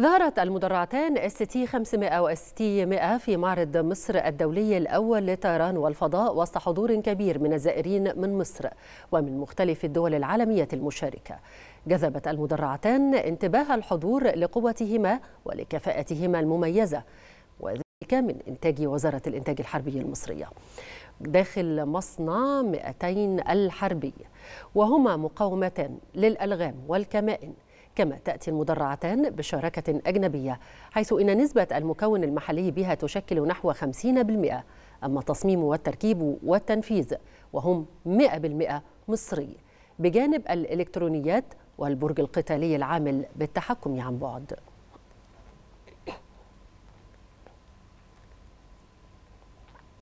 ظهرت المدرعتان اس تي 500 اس تي 100 في معرض مصر الدولي الاول للطيران والفضاء وسط حضور كبير من الزائرين من مصر ومن مختلف الدول العالميه المشاركه. جذبت المدرعتان انتباه الحضور لقوتهما ولكفاءتهما المميزه وذلك من انتاج وزاره الانتاج الحربي المصريه. داخل مصنع 200 الحربي وهما مقاومتان للالغام والكمائن كما تأتي المدرعتان بشراكة أجنبية حيث إن نسبة المكون المحلي بها تشكل نحو 50% أما التصميم والتركيب والتنفيذ وهم 100% مصري بجانب الإلكترونيات والبرج القتالي العامل بالتحكم عن بعد